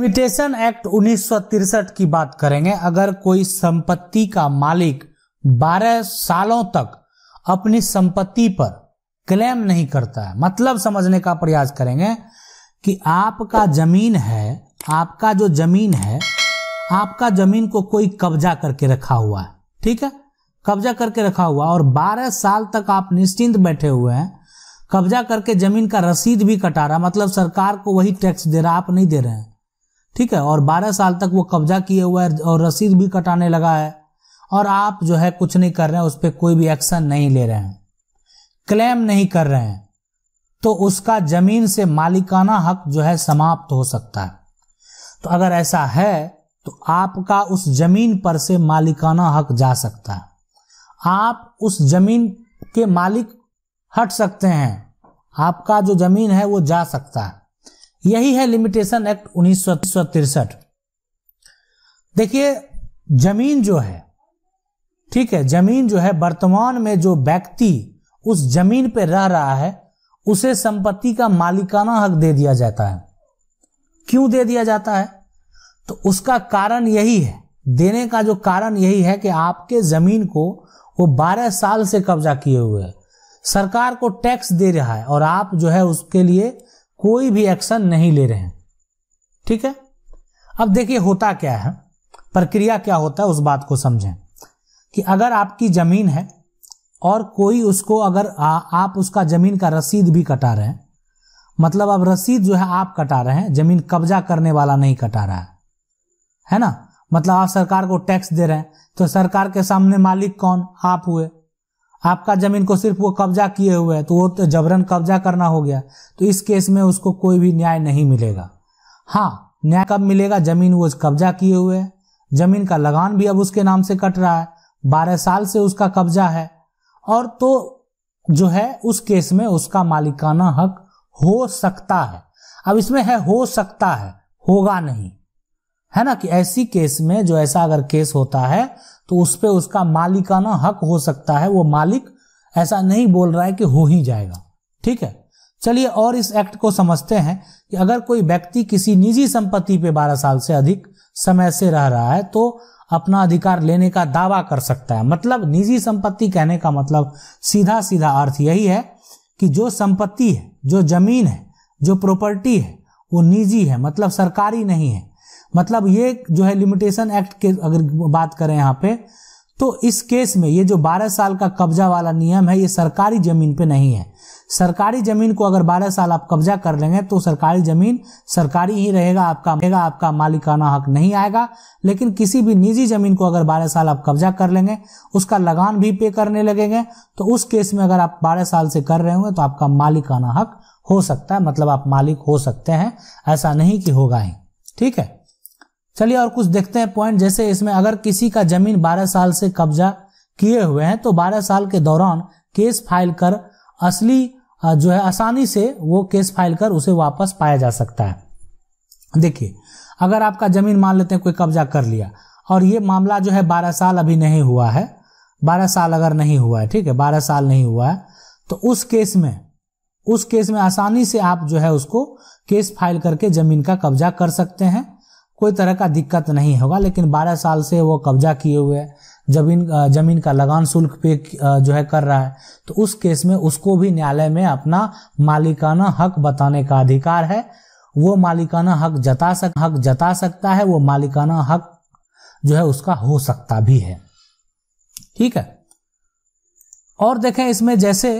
क्विटेशन act उन्नीस की बात करेंगे अगर कोई संपत्ति का मालिक 12 सालों तक अपनी संपत्ति पर क्लेम नहीं करता है मतलब समझने का प्रयास करेंगे कि आपका जमीन है आपका जो जमीन है आपका जमीन को कोई कब्जा करके रखा हुआ है ठीक है कब्जा करके रखा हुआ और 12 साल तक आप निश्चिंत बैठे हुए हैं कब्जा करके जमीन का रसीद भी कटा रहा मतलब सरकार को वही टैक्स दे रहा आप नहीं दे रहे हैं ठीक है और 12 साल तक वो कब्जा किए हुआ है और रसीद भी कटाने लगा है और आप जो है कुछ नहीं कर रहे हैं उस पर कोई भी एक्शन नहीं ले रहे हैं क्लेम नहीं कर रहे हैं तो उसका जमीन से मालिकाना हक जो है समाप्त हो सकता है तो अगर ऐसा है तो आपका उस जमीन पर से मालिकाना हक जा सकता है आप उस जमीन के मालिक हट सकते हैं आपका जो जमीन है वो जा सकता है यही है लिमिटेशन एक्ट उन्नीस देखिए जमीन जो है ठीक है जमीन जो है वर्तमान में जो व्यक्ति उस जमीन पर रह रहा है उसे संपत्ति का मालिकाना हक दे दिया जाता है क्यों दे दिया जाता है तो उसका कारण यही है देने का जो कारण यही है कि आपके जमीन को वो 12 साल से कब्जा किए हुए है सरकार को टैक्स दे रहा है और आप जो है उसके लिए कोई भी एक्शन नहीं ले रहे हैं ठीक है अब देखिए होता क्या है प्रक्रिया क्या होता है उस बात को समझें कि अगर आपकी ज़मीन है और कोई उसको अगर आ, आप उसका ज़मीन का रसीद भी कटा रहे हैं मतलब अब रसीद जो है आप कटा रहे हैं ज़मीन कब्जा करने वाला नहीं कटा रहा है है ना मतलब आप सरकार को टैक्स दे रहे हैं तो सरकार के सामने मालिक कौन आप हुए आपका जमीन को सिर्फ वो कब्जा किए हुए है तो वो तो जबरन कब्जा करना हो गया तो इस केस में उसको कोई भी न्याय नहीं मिलेगा हाँ न्याय कब मिलेगा जमीन वो कब्जा किए हुए है जमीन का लगान भी अब उसके नाम से कट रहा है बारह साल से उसका कब्जा है और तो जो है उस केस में उसका मालिकाना हक हो सकता है अब इसमें है हो सकता है होगा नहीं है ना कि ऐसी केस में जो ऐसा अगर केस होता है तो उस पर उसका मालिकाना हक हो सकता है वो मालिक ऐसा नहीं बोल रहा है कि हो ही जाएगा ठीक है चलिए और इस एक्ट को समझते हैं कि अगर कोई व्यक्ति किसी निजी संपत्ति पे 12 साल से अधिक समय से रह रहा है तो अपना अधिकार लेने का दावा कर सकता है मतलब निजी संपत्ति कहने का मतलब सीधा सीधा अर्थ यही है कि जो संपत्ति है जो जमीन है जो प्रॉपर्टी है वो निजी है मतलब सरकारी नहीं है मतलब ये जो है लिमिटेशन एक्ट के अगर बात करें यहाँ पे तो इस केस में ये जो 12 साल का कब्जा वाला नियम है ये सरकारी जमीन पे नहीं है सरकारी जमीन को अगर 12 साल आप कब्जा कर लेंगे तो सरकारी जमीन सरकारी ही रहेगा आपका रहेगा आपका मालिकाना हक नहीं आएगा लेकिन किसी भी निजी जमीन को अगर 12 साल आप कब्जा कर लेंगे उसका लगान भी पे करने लगेंगे तो उस केस में अगर आप बारह साल से कर रहे होंगे तो आपका मालिकाना हक हो सकता है मतलब आप मालिक हो सकते हैं ऐसा नहीं कि होगा ही ठीक है चलिए और कुछ देखते हैं पॉइंट जैसे इसमें अगर किसी का जमीन 12 साल से कब्जा किए हुए हैं तो 12 साल के दौरान केस फाइल कर असली जो है आसानी से वो केस फाइल कर उसे वापस पाया जा सकता है देखिए अगर आपका जमीन मान लेते हैं कोई कब्जा कर लिया और ये मामला जो है बारह साल अभी नहीं हुआ है बारह साल अगर नहीं हुआ है ठीक है बारह साल नहीं हुआ है तो उस केस में उस केस में आसानी से आप जो है उसको केस फाइल करके जमीन का कब्जा कर सकते हैं कोई तरह का दिक्कत नहीं होगा लेकिन 12 साल से वो कब्जा किए हुए जमीन जमीन का लगान शुल्क पे जो है कर रहा है तो उस केस में उसको भी न्यायालय में अपना मालिकाना हक बताने का अधिकार है वो मालिकाना हक जता सक हक जता सकता है वो मालिकाना हक जो है उसका हो सकता भी है ठीक है और देखें इसमें जैसे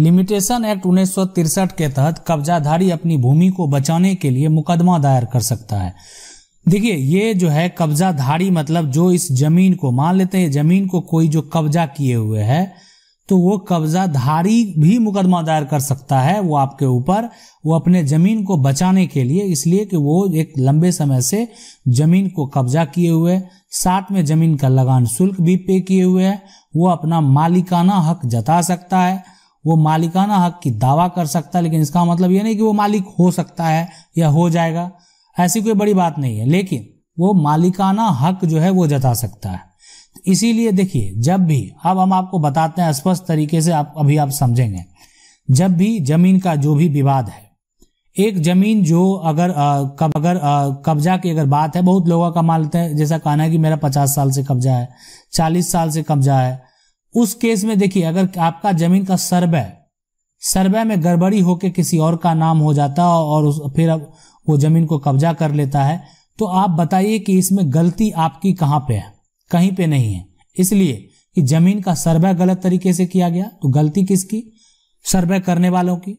लिमिटेशन एक्ट उन्नीस के तहत कब्जाधारी अपनी भूमि को बचाने के लिए मुकदमा दायर कर सकता है देखिए ये जो है कब्जाधारी मतलब जो इस जमीन को मान लेते हैं जमीन को कोई जो कब्जा किए हुए है तो वो कब्जाधारी भी मुकदमा दायर कर सकता है वो आपके ऊपर वो अपने जमीन को बचाने के लिए इसलिए कि वो एक लंबे समय से जमीन को कब्जा किए हुए साथ में जमीन का लगान शुल्क भी पे किए हुए है वो अपना मालिकाना हक जता सकता है वो मालिकाना हक की दावा कर सकता है लेकिन इसका मतलब ये नहीं कि वो मालिक हो सकता है या हो जाएगा ऐसी कोई बड़ी बात नहीं है लेकिन वो मालिकाना हक जो है वो जता सकता है तो इसीलिए देखिए जब भी अब हम आपको बताते हैं स्पष्ट तरीके से आप अभी आप समझेंगे जब भी जमीन का जो भी विवाद है एक जमीन जो अगर आ, कब अगर कब्जा की अगर बात है बहुत लोगों का मानते हैं जैसा कहना है कि मेरा पचास साल से कब्जा है चालीस साल से कब्जा है उस केस में देखिए अगर आपका जमीन का सर्वे सर्वे में गड़बड़ी होकर किसी और का नाम हो जाता है और उस फिर अब वो जमीन को कब्जा कर लेता है तो आप बताइए कि इसमें गलती आपकी कहां पे है कहीं पे नहीं है इसलिए कि जमीन का सर्वे गलत तरीके से किया गया तो गलती किसकी सर्वे करने वालों की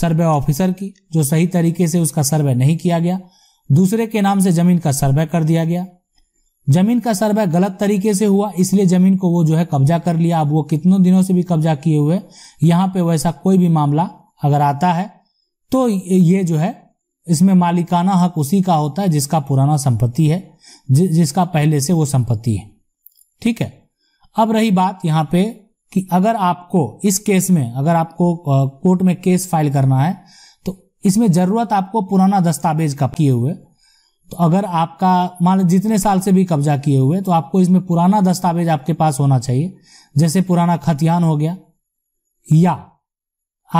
सर्वे ऑफिसर की जो सही तरीके से उसका सर्वे नहीं किया गया दूसरे के नाम से जमीन का सर्वे कर दिया गया जमीन का सर्वे गलत तरीके से हुआ इसलिए जमीन को वो जो है कब्जा कर लिया अब वो कितनों दिनों से भी कब्जा किए हुए यहां पे वैसा कोई भी मामला अगर आता है तो ये जो है इसमें मालिकाना हक उसी का होता है जिसका पुराना संपत्ति है जि, जिसका पहले से वो संपत्ति है ठीक है अब रही बात यहां पे कि अगर आपको इस केस में अगर आपको कोर्ट में केस फाइल करना है तो इसमें ज़रूरत आपको पुराना दस्तावेज का किए हुए तो अगर आपका मान लो जितने साल से भी कब्जा किए हुए तो आपको इसमें पुराना दस्तावेज आपके पास होना चाहिए जैसे पुराना खतियान हो गया या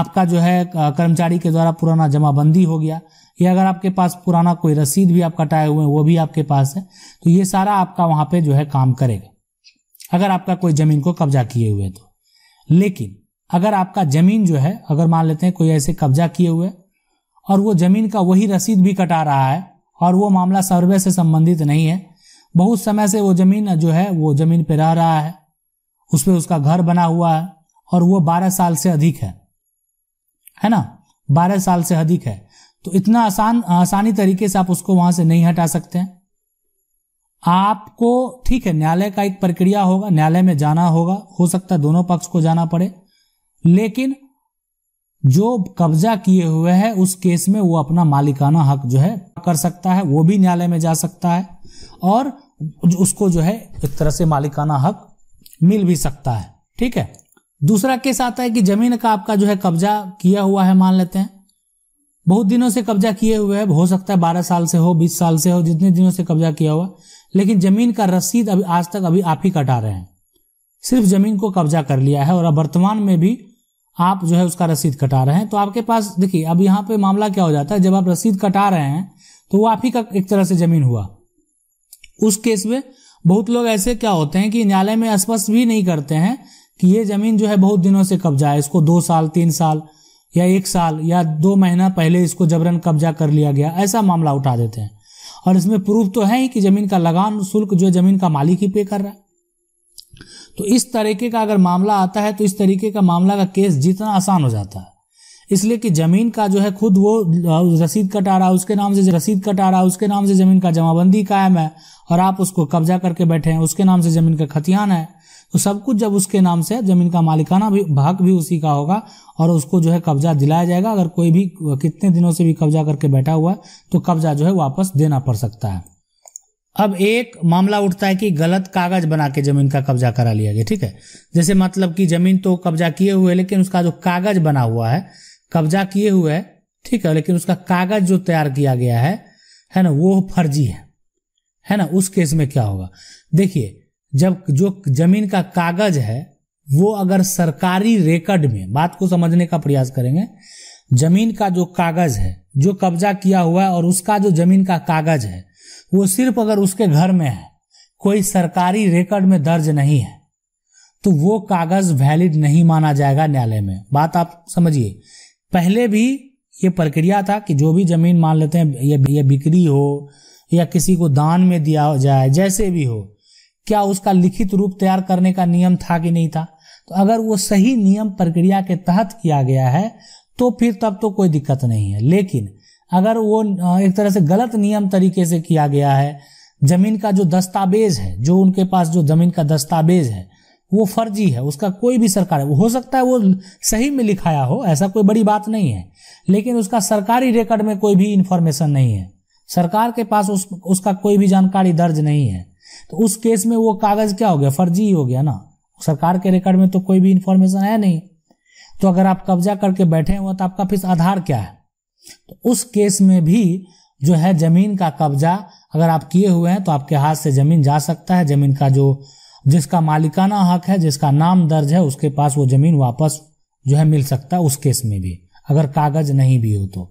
आपका जो है कर्मचारी के द्वारा पुराना जमाबंदी हो गया या अगर आपके पास पुराना कोई रसीद भी आप कटाए हुए हैं वो भी आपके पास है तो ये सारा आपका वहां पे जो है काम करेगा अगर आपका कोई जमीन को कब्जा किए हुए तो लेकिन अगर आपका जमीन जो है अगर मान लेते हैं कोई ऐसे कब्जा किए हुए और वो जमीन का वही रसीद भी कटा रहा है और वो मामला सर्वे से संबंधित नहीं है बहुत समय से वो ज़मीन जो है वो ज़मीन पर रह रहा है उस पर उसका घर बना हुआ है और वो बारह साल से अधिक है है ना बारह साल से अधिक है तो इतना आसान आसानी तरीके से आप उसको वहां से नहीं हटा सकते हैं आपको ठीक है न्यायालय का एक प्रक्रिया होगा न्यायालय में जाना होगा हो सकता है दोनों पक्ष को जाना पड़े लेकिन जो कब्जा किए हुए है उस केस में वो अपना मालिकाना हक जो है कर सकता है वो भी न्यायालय में जा सकता है और उसको जो है एक तरह से मालिकाना हक मिल भी सकता है ठीक है दूसरा केस आता है कि जमीन का आपका जो है कब्जा किया हुआ है मान लेते हैं बहुत दिनों से कब्जा किए हुए है हो सकता है बारह साल से हो बीस साल से हो जितने दिनों से कब्जा किया हुआ लेकिन जमीन का रसीद अभी आज तक अभी आप ही कटा रहे हैं सिर्फ जमीन को कब्जा कर लिया है और अब वर्तमान में भी आप जो है उसका रसीद कटा रहे हैं तो आपके पास देखिए अब यहाँ पे मामला क्या हो जाता है जब आप रसीद कटा रहे हैं तो वो आप ही का एक तरह से जमीन हुआ उस केस में बहुत लोग ऐसे क्या होते हैं कि न्यायालय में स्पष्ट भी नहीं करते हैं कि ये जमीन जो है बहुत दिनों से कब्जा है इसको दो साल तीन साल या एक साल या दो महीना पहले इसको जबरन कब्जा कर लिया गया ऐसा मामला उठा देते हैं और इसमें प्रूफ तो है ही कि जमीन का लगान शुल्क जो जमीन का मालिक ही पे कर रहा है तो इस तरीके का अगर मामला आता है तो इस तरीके का मामला का केस जीतना आसान हो जाता है इसलिए कि जमीन का जो है खुद वो रसीद कटा रहा है उसके नाम से रसीद कटा रहा है उसके नाम से जमीन का जमाबंदी कायम है और आप उसको कब्जा करके बैठे हैं उसके नाम से जमीन का खतियान है तो सब कुछ जब उसके नाम से जमीन का मालिकाना भी भाग भी उसी का होगा और उसको जो है कब्जा दिलाया जाएगा अगर कोई भी कितने दिनों से भी कब्जा करके बैठा हुआ है तो कब्जा जो है वापस देना पड़ सकता है अब एक मामला उठता है कि गलत कागज बना के जमीन का कब्जा करा लिया गया ठीक है जैसे मतलब कि जमीन तो कब्जा किए हुए लेकिन उसका जो कागज बना हुआ है कब्जा किए हुए है ठीक है लेकिन उसका कागज जो तैयार किया गया है है ना वो फर्जी है है ना उस केस में क्या होगा देखिए जब जो जमीन का कागज है वो अगर सरकारी रिकॉर्ड में बात को समझने का प्रयास करेंगे जमीन का जो कागज है जो कब्जा किया हुआ है और उसका जो जमीन का कागज है वो सिर्फ अगर उसके घर में है कोई सरकारी रिकॉर्ड में दर्ज नहीं है तो वो कागज वैलिड नहीं माना जाएगा न्यायालय में बात आप समझिए पहले भी ये प्रक्रिया था कि जो भी जमीन मान लेते हैं ये, ये बिक्री हो या किसी को दान में दिया जाए जैसे भी हो क्या उसका लिखित रूप तैयार करने का नियम था कि नहीं था तो अगर वो सही नियम प्रक्रिया के तहत किया गया है तो फिर तब तो कोई दिक्कत नहीं है लेकिन अगर वो एक तरह से गलत नियम तरीके से किया गया है जमीन का जो दस्तावेज है जो उनके पास जो जमीन का दस्तावेज है वो फर्जी है उसका कोई भी सरकार है हो सकता है वो सही में लिखाया हो ऐसा कोई बड़ी बात नहीं है लेकिन उसका सरकारी रिकॉर्ड में कोई भी इंफॉर्मेशन नहीं है सरकार के पास उस उसका कोई भी जानकारी दर्ज नहीं है तो उस केस में वो कागज क्या हो गया फर्जी हो गया ना सरकार के रिकॉर्ड में तो कोई भी इंफॉर्मेशन है नहीं तो अगर आप कब्जा करके बैठे हुए तो आपका फिर आधार क्या है तो उस केस में भी जो है जमीन का कब्जा अगर आप किए हुए हैं तो आपके हाथ से जमीन जा सकता है जमीन का जो जिसका मालिकाना हक है जिसका नाम दर्ज है उसके पास वो जमीन वापस जो है मिल सकता है उस केस में भी अगर कागज नहीं भी हो तो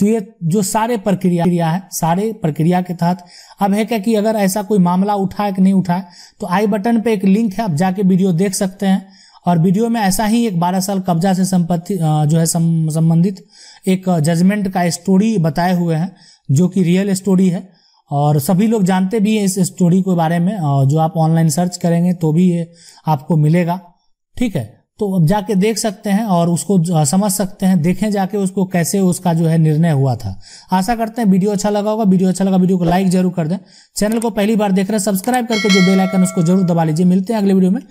तो ये जो सारे प्रक्रिया है सारे प्रक्रिया के तहत अब है क्या कि अगर ऐसा कोई मामला उठाए कि नहीं उठाए तो आई बटन पे एक लिंक है आप जाके वीडियो देख सकते हैं और वीडियो में ऐसा ही एक 12 साल कब्जा से संपत्ति जो है संबंधित एक जजमेंट का स्टोरी बताए हुए हैं जो कि रियल स्टोरी है और सभी लोग जानते भी हैं इस स्टोरी के बारे में और जो आप ऑनलाइन सर्च करेंगे तो भी ये आपको मिलेगा ठीक है तो अब जाके देख सकते हैं और उसको समझ सकते हैं देखें जाके उसको कैसे उसका जो है निर्णय हुआ था आशा करते हैं वीडियो अच्छा लगा होगा वीडियो अच्छा लगा वीडियो को लाइक जरूर कर दें चैनल को पहली बार देख रहे हैं सब्सक्राइब करके जो बेल आइकन उसको जरूर दबा लीजिए मिलते हैं अगले वीडियो में